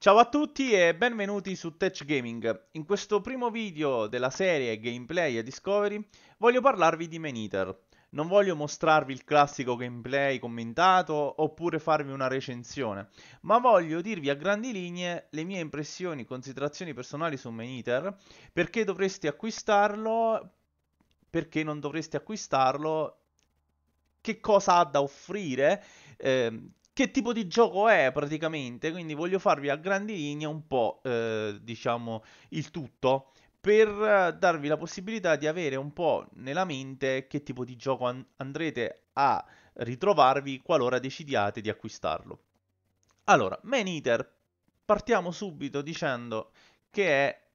Ciao a tutti e benvenuti su Tech Gaming. In questo primo video della serie Gameplay e Discovery voglio parlarvi di Maniter. Non voglio mostrarvi il classico gameplay commentato oppure farvi una recensione, ma voglio dirvi a grandi linee le mie impressioni, e considerazioni personali su Maniter, perché dovreste acquistarlo, perché non dovreste acquistarlo, che cosa ha da offrire, eh, che tipo di gioco è praticamente, quindi voglio farvi a grandi linee un po' eh, diciamo il tutto per eh, darvi la possibilità di avere un po' nella mente che tipo di gioco an- andrete a ritrovarvi qualora decidiate di acquistarlo. Allora, Man Eater, partiamo subito dicendo che è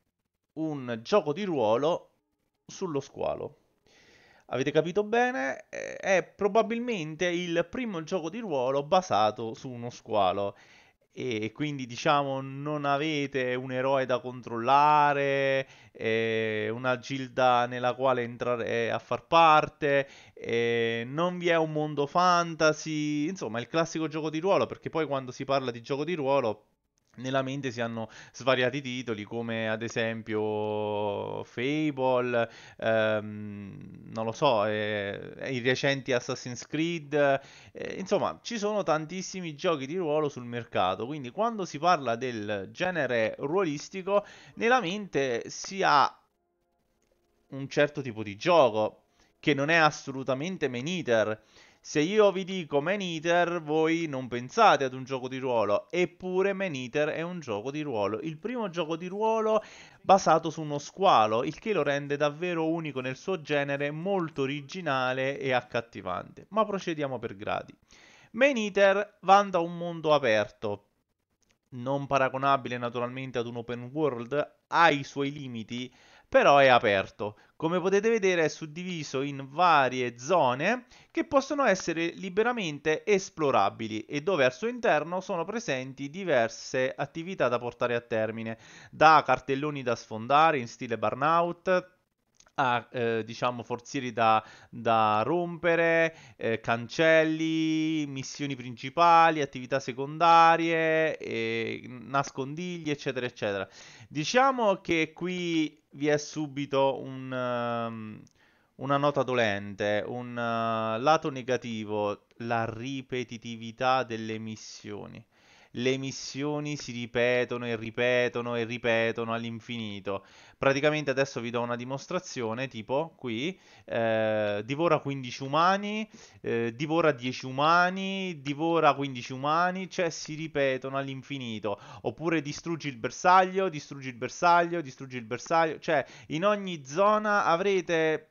un gioco di ruolo sullo squalo avete capito bene, eh, è probabilmente il primo gioco di ruolo basato su uno squalo. E quindi diciamo non avete un eroe da controllare, eh, una gilda nella quale entrare eh, a far parte, eh, non vi è un mondo fantasy, insomma è il classico gioco di ruolo perché poi quando si parla di gioco di ruolo nella mente si hanno svariati titoli come ad esempio Fable, ehm, non lo so, eh, i recenti Assassin's Creed, eh, insomma ci sono tantissimi giochi di ruolo sul mercato, quindi quando si parla del genere ruolistico nella mente si ha un certo tipo di gioco, che non è assolutamente Man Eater. Se io vi dico Man Eater, voi non pensate ad un gioco di ruolo, eppure Man Eater è un gioco di ruolo, il primo gioco di ruolo basato su uno squalo, il che lo rende davvero unico nel suo genere, molto originale e accattivante. Ma procediamo per gradi. Man Maneater vanta un mondo aperto, non paragonabile naturalmente ad un open world, ha i suoi limiti, però è aperto. Come potete vedere è suddiviso in varie zone che possono essere liberamente esplorabili e dove al suo interno sono presenti diverse attività da portare a termine, da cartelloni da sfondare in stile burnout, ha eh, diciamo forzieri da, da rompere, eh, cancelli, missioni principali, attività secondarie, eh, nascondigli, eccetera, eccetera. Diciamo che qui vi è subito un, um, una nota dolente, un uh, lato negativo, la ripetitività delle missioni le missioni si ripetono e ripetono e ripetono all'infinito. Praticamente adesso vi do una dimostrazione, tipo qui, eh, divora 15 umani, eh, divora 10 umani, divora 15 umani, cioè si ripetono all'infinito. Oppure distruggi il bersaglio, distruggi il bersaglio, distruggi il bersaglio, cioè in ogni zona avrete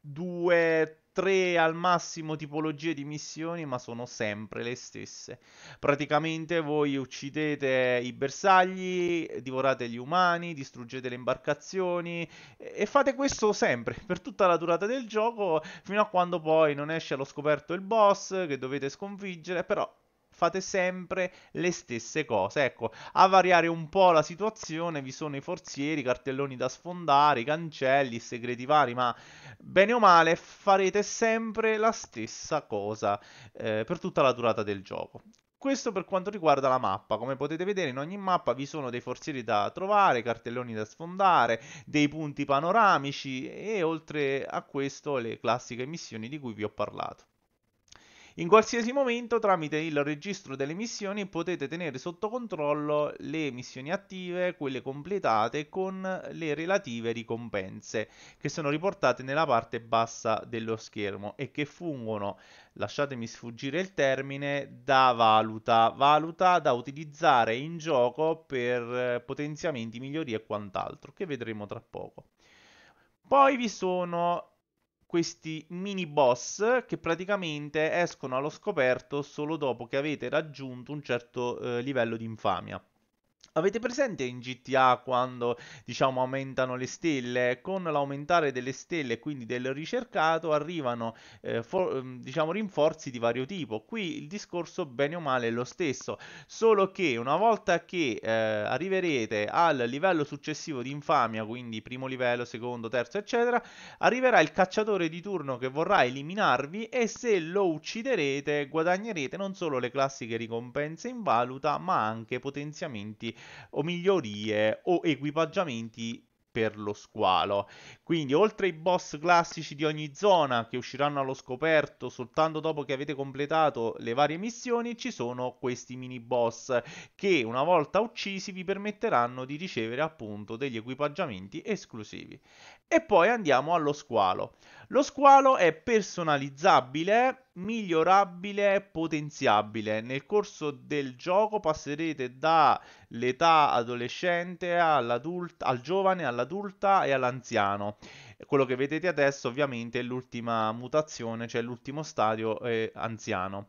due tre al massimo tipologie di missioni, ma sono sempre le stesse. Praticamente voi uccidete i bersagli, divorate gli umani, distruggete le imbarcazioni e fate questo sempre per tutta la durata del gioco fino a quando poi non esce allo scoperto il boss che dovete sconfiggere, però fate sempre le stesse cose. Ecco, a variare un po' la situazione vi sono i forzieri, i cartelloni da sfondare, i cancelli, i segreti vari, ma bene o male farete sempre la stessa cosa eh, per tutta la durata del gioco. Questo per quanto riguarda la mappa, come potete vedere in ogni mappa vi sono dei forzieri da trovare, cartelloni da sfondare, dei punti panoramici e oltre a questo le classiche missioni di cui vi ho parlato. In qualsiasi momento, tramite il registro delle missioni, potete tenere sotto controllo le missioni attive, quelle completate, con le relative ricompense che sono riportate nella parte bassa dello schermo e che fungono, lasciatemi sfuggire il termine, da valuta, valuta da utilizzare in gioco per eh, potenziamenti, migliorie e quant'altro, che vedremo tra poco. Poi vi sono questi mini boss che praticamente escono allo scoperto solo dopo che avete raggiunto un certo eh, livello di infamia. Avete presente in GTA quando diciamo aumentano le stelle? Con l'aumentare delle stelle, quindi del ricercato, arrivano eh, for- mm, diciamo rinforzi di vario tipo. Qui il discorso bene o male è lo stesso, solo che una volta che eh, arriverete al livello successivo di infamia, quindi primo livello, secondo, terzo, eccetera, arriverà il cacciatore di turno che vorrà eliminarvi e se lo ucciderete guadagnerete non solo le classiche ricompense in valuta, ma anche potenziamenti o migliorie o equipaggiamenti per lo squalo. Quindi, oltre ai boss classici di ogni zona che usciranno allo scoperto soltanto dopo che avete completato le varie missioni, ci sono questi mini boss che una volta uccisi vi permetteranno di ricevere appunto degli equipaggiamenti esclusivi. E poi andiamo allo squalo. Lo squalo è personalizzabile, migliorabile, potenziabile. Nel corso del gioco passerete da l'età adolescente al giovane, all'adulta e all'anziano. E quello che vedete adesso ovviamente è l'ultima mutazione, cioè l'ultimo stadio eh, anziano.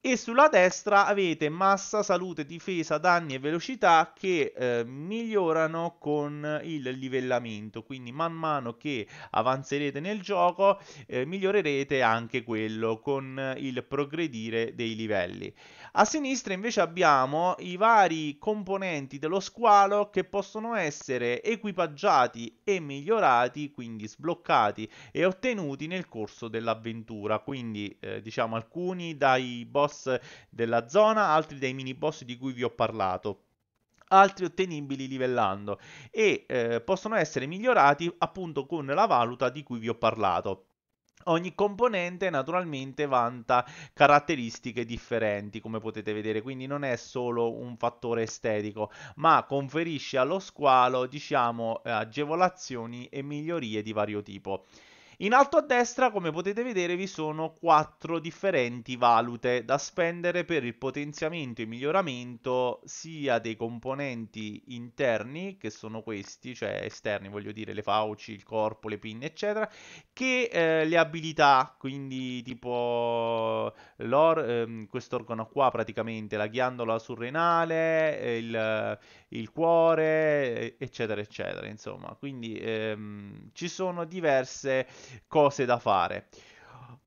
E sulla destra avete massa, salute, difesa, danni e velocità che eh, migliorano con il livellamento, quindi man mano che avanzerete nel gioco eh, migliorerete anche quello con il progredire dei livelli. A sinistra invece abbiamo i vari componenti dello squalo che possono essere equipaggiati e migliorati, quindi sbloccati e ottenuti nel corso dell'avventura, quindi eh, diciamo alcuni dai boss della zona, altri dai mini boss di cui vi ho parlato altri ottenibili livellando e eh, possono essere migliorati appunto con la valuta di cui vi ho parlato. Ogni componente naturalmente vanta caratteristiche differenti, come potete vedere, quindi non è solo un fattore estetico, ma conferisce allo squalo, diciamo, eh, agevolazioni e migliorie di vario tipo. In alto a destra, come potete vedere, vi sono quattro differenti valute da spendere per il potenziamento e miglioramento sia dei componenti interni, che sono questi, cioè esterni, voglio dire le fauci, il corpo, le pinne, eccetera, che eh, le abilità, quindi tipo ehm, questo organo qua praticamente, la ghiandola surrenale, il, il cuore, eccetera, eccetera, insomma. Quindi ehm, ci sono diverse cose da fare.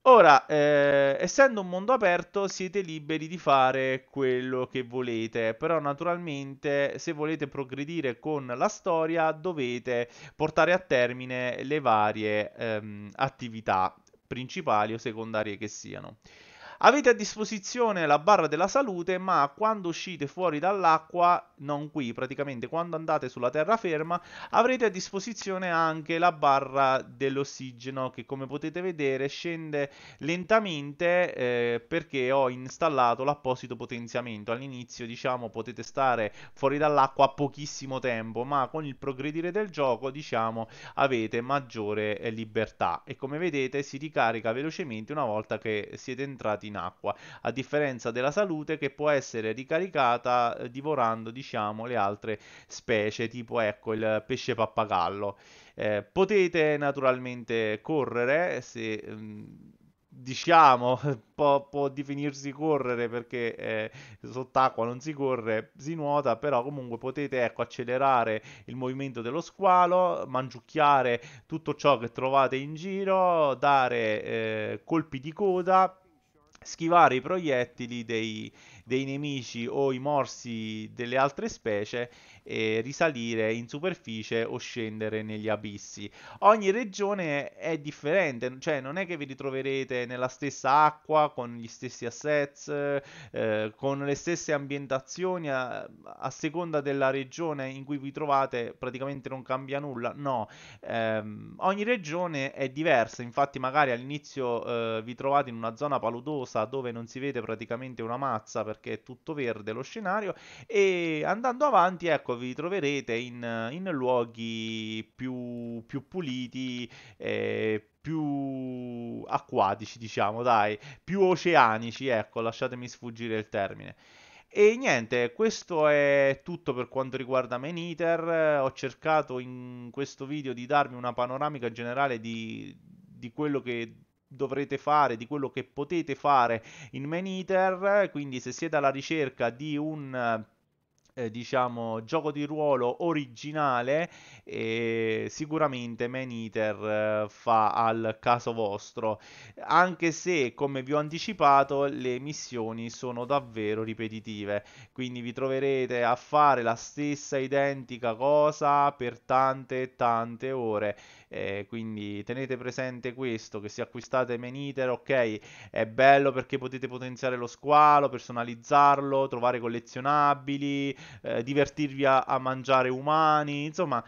Ora, eh, essendo un mondo aperto, siete liberi di fare quello che volete, però naturalmente se volete progredire con la storia dovete portare a termine le varie ehm, attività principali o secondarie che siano. Avete a disposizione la barra della salute, ma quando uscite fuori dall'acqua, non qui, praticamente quando andate sulla terraferma, avrete a disposizione anche la barra dell'ossigeno che come potete vedere scende lentamente eh, perché ho installato l'apposito potenziamento. All'inizio, diciamo, potete stare fuori dall'acqua pochissimo tempo, ma con il progredire del gioco, diciamo, avete maggiore eh, libertà e come vedete si ricarica velocemente una volta che siete entrati in in acqua, a differenza della salute che può essere ricaricata eh, divorando, diciamo, le altre specie, tipo ecco il pesce pappagallo. Eh, potete naturalmente correre se ehm, diciamo, può, può, definirsi correre perché eh, sott'acqua non si corre, si nuota, però comunque potete ecco, accelerare il movimento dello squalo, mangiucchiare tutto ciò che trovate in giro, dare eh, colpi di coda schivare i proiettili dei, dei nemici o i morsi delle altre specie e risalire in superficie o scendere negli abissi. Ogni regione è differente, cioè non è che vi ritroverete nella stessa acqua, con gli stessi assets, eh, con le stesse ambientazioni, a, a, seconda della regione in cui vi trovate praticamente non cambia nulla, no, eh, ogni regione è diversa, infatti magari all'inizio eh, vi trovate in una zona paludosa dove non si vede praticamente una mazza perché è tutto verde lo scenario e andando avanti ecco vi troverete in, in luoghi più, più puliti, eh, più acquatici diciamo dai, più oceanici ecco lasciatemi sfuggire il termine. E niente, questo è tutto per quanto riguarda Eater. Ho cercato in questo video di darvi una panoramica generale di, di quello che dovrete fare, di quello che potete fare in Eater, quindi se siete alla ricerca di un eh, diciamo gioco di ruolo originale e eh, sicuramente Man Eater eh, fa al caso vostro anche se come vi ho anticipato le missioni sono davvero ripetitive quindi vi troverete a fare la stessa identica cosa per tante tante ore eh, quindi tenete presente questo che se acquistate Man Eater ok è bello perché potete potenziare lo squalo personalizzarlo trovare collezionabili eh, divertirvi a, a mangiare umani, insomma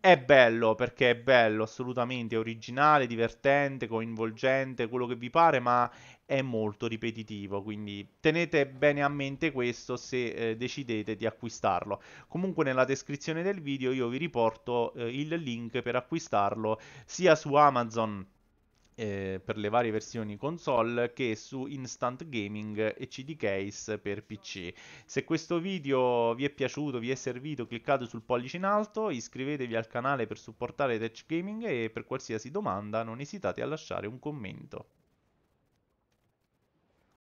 è bello perché è bello, assolutamente, è originale, divertente, coinvolgente, quello che vi pare, ma è molto ripetitivo, quindi tenete bene a mente questo se eh, decidete di acquistarlo. Comunque nella descrizione del video io vi riporto eh, il link per acquistarlo sia su Amazon eh, per le varie versioni console che su Instant Gaming e CD Case per PC. Se questo video vi è piaciuto, vi è servito, cliccate sul pollice in alto, iscrivetevi al canale per supportare Tech Gaming e per qualsiasi domanda non esitate a lasciare un commento.